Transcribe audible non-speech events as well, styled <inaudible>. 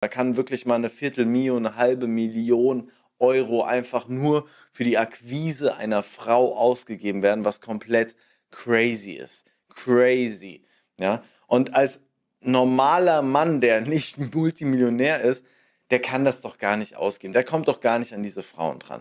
Da kann wirklich mal eine Viertelmio, eine halbe Million Euro einfach nur für die Akquise einer Frau ausgegeben werden, was komplett crazy ist. Crazy. Ja? Und als normaler Mann, der <laughs> nicht Multimillionär ist, der kann das doch gar nicht ausgeben. Der kommt doch gar nicht an diese Frauen dran.